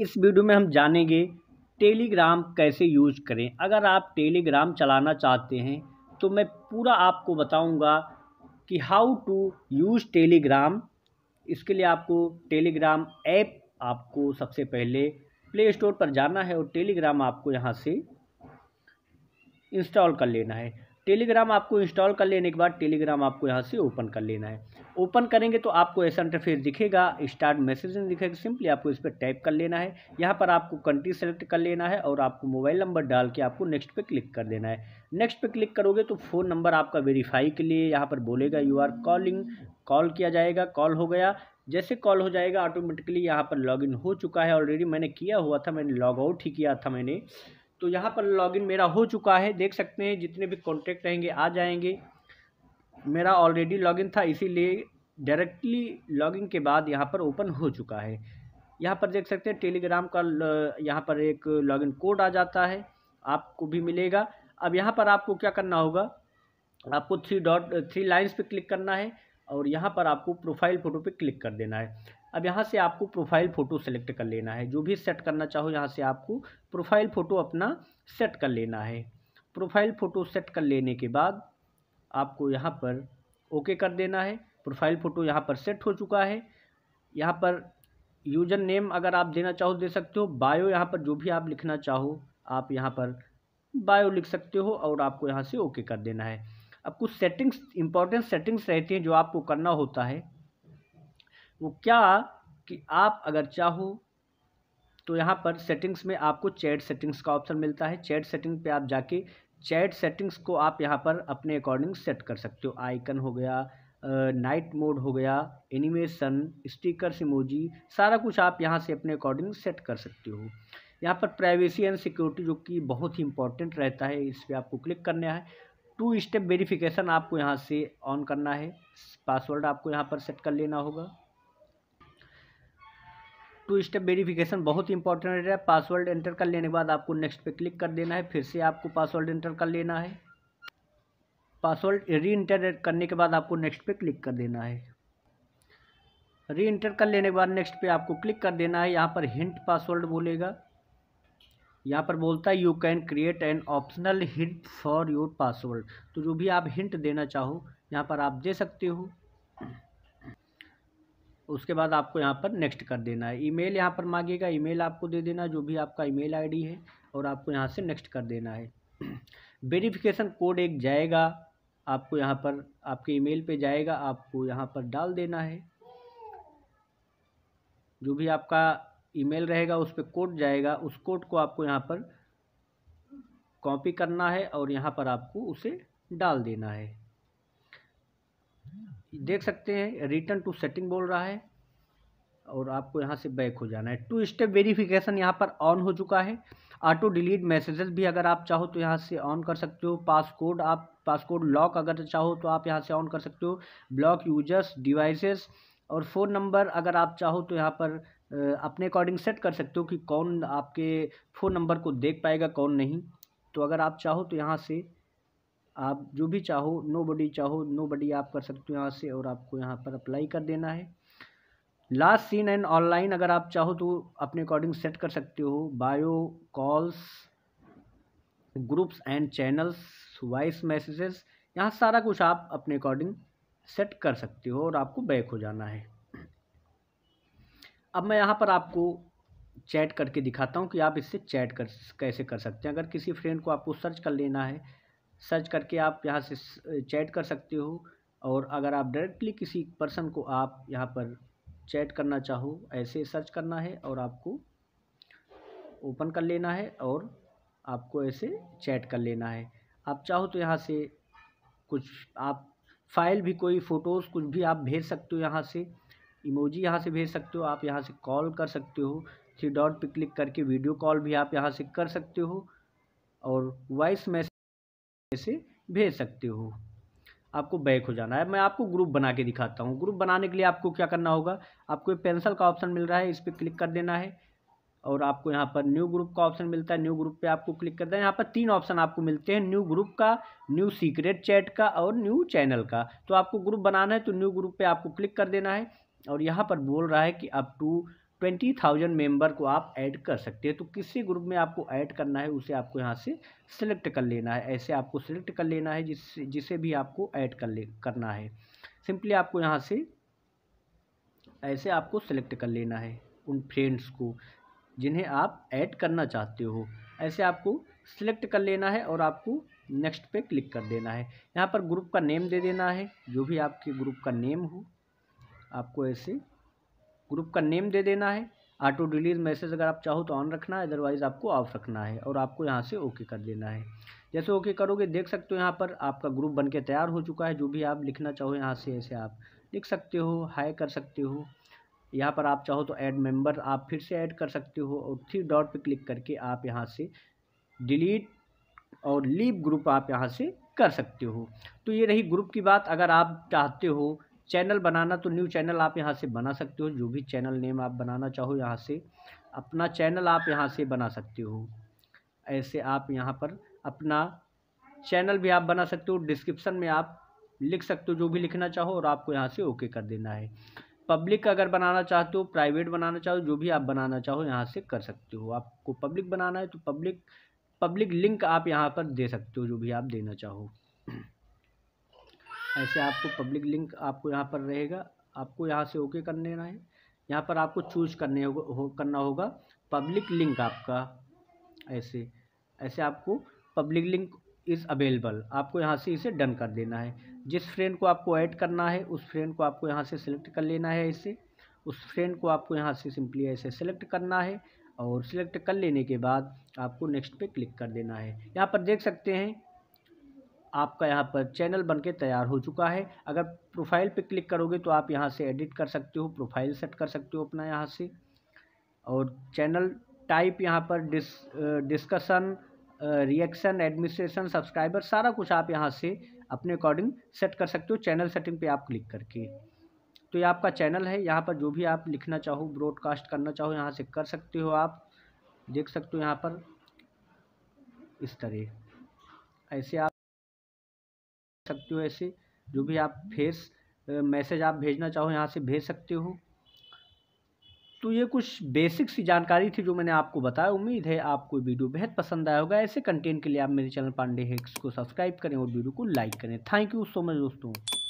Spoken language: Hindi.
इस वीडियो में हम जानेंगे टेलीग्राम कैसे यूज करें अगर आप टेलीग्राम चलाना चाहते हैं तो मैं पूरा आपको बताऊंगा कि हाउ टू यूज़ टेलीग्राम इसके लिए आपको टेलीग्राम ऐप आपको सबसे पहले प्ले स्टोर पर जाना है और टेलीग्राम आपको यहाँ से इंस्टॉल कर लेना है टेलीग्राम आपको इंस्टॉल कर लेने के बाद टेलीग्राम आपको यहाँ से ओपन कर लेना है ओपन करेंगे तो आपको ऐसा इंटरफेस दिखेगा स्टार्ट मैसेज दिखेगा सिंपली आपको इस पर टाइप कर लेना है यहाँ पर आपको कंट्री सेलेक्ट कर लेना है और आपको मोबाइल नंबर डाल के आपको नेक्स्ट पे क्लिक कर देना है नेक्स्ट पे क्लिक करोगे तो फ़ोन नंबर आपका वेरीफाई के लिए यहाँ पर बोलेगा यू आर कॉलिंग कॉल किया जाएगा कॉल हो गया जैसे कॉल हो जाएगा ऑटोमेटिकली यहाँ पर लॉग हो चुका है ऑलरेडी मैंने किया हुआ था मैंने लॉग आउट ही किया था मैंने तो यहाँ पर लॉगिन मेरा हो चुका है देख सकते हैं जितने भी कॉन्टैक्ट रहेंगे आ जाएंगे मेरा ऑलरेडी लॉगिन था इसीलिए डायरेक्टली लॉगिन के बाद यहाँ पर ओपन हो चुका है यहाँ पर देख सकते हैं टेलीग्राम का यहाँ पर एक लॉगिन कोड आ जाता है आपको भी मिलेगा अब यहाँ पर आपको क्या करना होगा आपको थ्री डॉट थ्री लाइन्स पर क्लिक करना है और यहाँ पर आपको प्रोफाइल फ़ोटो पे क्लिक कर देना है अब यहाँ से आपको प्रोफाइल फ़ोटो सेलेक्ट कर लेना है जो भी सेट करना चाहो यहाँ से आपको प्रोफाइल फ़ोटो अपना सेट कर लेना है प्रोफाइल फ़ोटो सेट कर लेने के बाद आपको यहाँ पर ओके कर देना है प्रोफाइल फ़ोटो यहाँ पर सेट हो चुका है यहाँ पर यूजर नेम अगर आप देना चाहो दे सकते हो बायो यहाँ पर जो भी आप लिखना चाहो आप यहाँ पर बायो लिख सकते हो और आपको यहाँ से ओके कर देना है अब कुछ सेटिंग्स इंपॉर्टेंट सेटिंग्स रहती हैं जो आपको करना होता है वो क्या कि आप अगर चाहो तो यहाँ पर सेटिंग्स में आपको चैट सेटिंग्स का ऑप्शन मिलता है चैट सेटिंग पे आप जाके चैट सेटिंग्स को आप यहाँ पर अपने अकॉर्डिंग सेट कर सकते हो आइकन हो गया नाइट uh, मोड हो गया एनिमेशन स्टिकर्स इमोजी सारा कुछ आप यहाँ से अपने अकॉर्डिंग सेट कर सकते हो यहाँ पर प्राइवेसी एंड सिक्योरिटी जो कि बहुत ही इंपॉर्टेंट रहता है इस पर आपको क्लिक करना है टू स्टेप वेरिफिकेशन आपको यहाँ से ऑन करना है पासवर्ड आपको यहाँ पर सेट कर लेना होगा टू स्टेप वेरिफिकेशन बहुत इंपॉर्टेंट है पासवर्ड एंटर कर लेने के बाद आपको नेक्स्ट पे क्लिक कर देना है फिर से आपको पासवर्ड एंटर कर लेना है पासवर्ड री इंटर करने के बाद आपको नेक्स्ट पे क्लिक कर देना है री इंटर कर लेने के बाद नेक्स्ट पे आपको क्लिक कर देना है यहाँ पर हिंट पासवर्ड बोलेगा यहाँ पर बोलता है you can create an optional hint for your password तो जो भी आप हिंट देना चाहो यहाँ पर आप दे सकते हो उसके बाद आपको यहाँ पर नेक्स्ट कर देना है ईमेल यहाँ पर मांगेगा ईमेल आपको दे देना जो भी आपका ईमेल आईडी है और आपको यहाँ से नेक्स्ट कर देना है वेरिफिकेशन कोड एक जाएगा आपको यहाँ पर आपके ईमेल पे जाएगा आपको यहाँ पर डाल देना है जो भी आपका ईमेल रहेगा उस पर कोड जाएगा उस कोड को आपको यहाँ पर कॉपी करना है और यहाँ पर आपको उसे डाल देना है देख सकते हैं रिटर्न टू सेटिंग बोल रहा है और आपको यहाँ से बैक हो जाना है टू स्टेप वेरिफिकेशन यहाँ पर ऑन हो चुका है ऑटो डिलीट मैसेजेस भी अगर आप चाहो तो यहाँ से ऑन कर सकते हो पासकोड आप पासकोड लॉक अगर चाहो तो आप यहाँ से ऑन कर सकते हो ब्लॉक यूजर्स डिवाइसेस और फ़ोन नंबर अगर आप चाहो तो यहाँ पर अपने अकॉर्डिंग सेट कर सकते हो कि कौन आपके फ़ोन नंबर को देख पाएगा कौन नहीं तो अगर आप चाहो तो यहाँ से आप जो भी चाहो नो बडी चाहो नो बडी आप कर सकते हो यहाँ से और आपको यहाँ पर अप्लाई कर देना है लास्ट सीन एंड ऑनलाइन अगर आप चाहो तो अपने अकॉर्डिंग सेट कर सकते हो bio calls groups and channels voice messages यहाँ सारा कुछ आप अपने अकॉर्डिंग सेट कर सकते हो और आपको बैक हो जाना है अब मैं यहाँ पर आपको चैट करके दिखाता हूँ कि आप इससे चैट कर कैसे कर सकते हैं अगर किसी फ्रेंड को आपको सर्च कर लेना है सर्च करके आप यहाँ से चैट कर सकते हो और अगर आप डायरेक्टली किसी पर्सन को आप यहाँ पर चैट करना चाहो ऐसे सर्च करना है और आपको ओपन कर लेना है और आपको ऐसे चैट कर लेना है आप चाहो तो यहाँ से कुछ आप फाइल भी कोई फ़ोटोज़ कुछ भी आप भेज सकते हो यहाँ से इमोजी यहाँ से भेज सकते हो आप यहाँ से कॉल कर सकते हो थ्री डॉट पे क्लिक करके वीडियो कॉल भी आप यहाँ से कर सकते हो और वॉइस मैसेज से भेज सकते हो आपको बैक हो जाना है मैं आपको ग्रुप बना के दिखाता हूँ ग्रुप बनाने के लिए आपको क्या करना होगा आपको पेंसिल का ऑप्शन मिल रहा है इस पर क्लिक कर देना है और आपको यहाँ पर न्यू ग्रुप का ऑप्शन मिलता है न्यू ग्रुप पे आपको क्लिक करना है यहाँ पर तीन ऑप्शन आपको मिलते हैं न्यू ग्रुप का न्यू सीक्रेट चैट का और न्यू चैनल का तो आपको ग्रुप बनाना है तो न्यू ग्रुप पर आपको क्लिक कर देना है और यहाँ पर बोल रहा है कि up to twenty thousand member को आप ऐड कर सकते हैं तो किसी ग्रुप में आपको ऐड करना है उसे आपको यहाँ से सिलेक्ट कर लेना है ऐसे आपको सिलेक्ट कर लेना है जिससे जिसे भी आपको ऐड कर ले करना है सिंपली आपको यहाँ से ऐसे आपको सिलेक्ट कर लेना है उन फ्रेंड्स को जिन्हें आप ऐड करना चाहते हो ऐसे आपको सिलेक्ट कर लेना है और आपको नेक्स्ट पे क्लिक कर देना है यहाँ पर ग्रुप का नेम दे देना है जो भी आपके ग्रुप का नेम हो आपको ऐसे ग्रुप का नेम दे देना है ऑटो डिलीज मैसेज अगर आप चाहो तो ऑन रखना है अदरवाइज़ आपको ऑफ रखना है और आपको यहाँ से ओके कर देना है जैसे ओके करोगे देख सकते हो यहाँ पर आपका ग्रुप बन के तैयार हो चुका है जो भी आप लिखना चाहो यहाँ से ऐसे आप लिख सकते हो हाई कर सकते हो यहाँ पर आप चाहो तो ऐड मेंबर आप फिर से ऐड कर सकते हो और थ्री डॉट पे क्लिक करके आप यहाँ से डिलीट और लीव ग्रुप आप यहाँ से कर सकते हो तो ये रही ग्रुप की बात अगर आप चाहते हो चैनल बनाना तो न्यू चैनल आप यहाँ से बना सकते हो जो भी चैनल नेम आप बनाना चाहो यहाँ से अपना चैनल आप यहाँ से बना सकते हो ऐसे आप यहाँ पर अपना चैनल भी आप बना सकते हो डिस्क्रिप्शन में आप लिख सकते हो जो भी लिखना चाहो और आपको यहाँ से ओके कर देना है पब्लिक अगर बनाना चाहते हो प्राइवेट बनाना चाहो जो भी आप बनाना चाहो यहाँ से कर सकते हो आपको पब्लिक बनाना है तो पब्लिक पब्लिक लिंक आप यहाँ पर दे सकते हो जो भी आप देना चाहो ऐसे आपको पब्लिक लिंक आपको यहाँ पर रहेगा आपको यहाँ से ओके कर लेना है यहाँ पर आपको चूज करने हो, करना होगा पब्लिक लिंक आपका ऐसे ऐसे आपको पब्लिक लिंक इज़ अवेलेबल आपको यहाँ से इसे डन कर देना है जिस फ्रेंड को आपको ऐड करना है उस फ्रेंड को आपको यहाँ से सिलेक्ट कर लेना है इसे उस फ्रेंड को आपको यहाँ से सिंपली ऐसे सेलेक्ट करना है और सिलेक्ट कर लेने के बाद आपको नेक्स्ट पे क्लिक कर देना है यहाँ पर देख सकते हैं आपका यहाँ पर चैनल बन के तैयार हो चुका है अगर प्रोफाइल पे क्लिक करोगे तो आप यहाँ से एडिट कर सकते हो प्रोफाइल सेट कर सकते हो अपना यहाँ से और चैनल टाइप यहाँ पर dis discussion reaction administration subscriber सारा कुछ आप यहाँ से अपने अकॉर्डिंग सेट कर सकते हो चैनल सेटिंग पर आप क्लिक करके तो ये आपका चैनल है यहाँ पर जो भी आप लिखना चाहो ब्रॉडकास्ट करना चाहो यहाँ से कर सकते हो आप देख सकते हो यहाँ पर इस तरह ऐसे आप सकते हो ऐसे जो भी आप फेस मैसेज आप भेजना चाहो यहाँ से भेज सकते हो तो ये कुछ बेसिक सी जानकारी थी जो मैंने आपको बताया उम्मीद है आपको वीडियो बेहद पसंद आया होगा ऐसे कंटेंट के लिए आप मेरे चैनल पांडे हेक्स को सब्सक्राइब करें और वीडियो को लाइक करें थैंक यू सो मच दोस्तों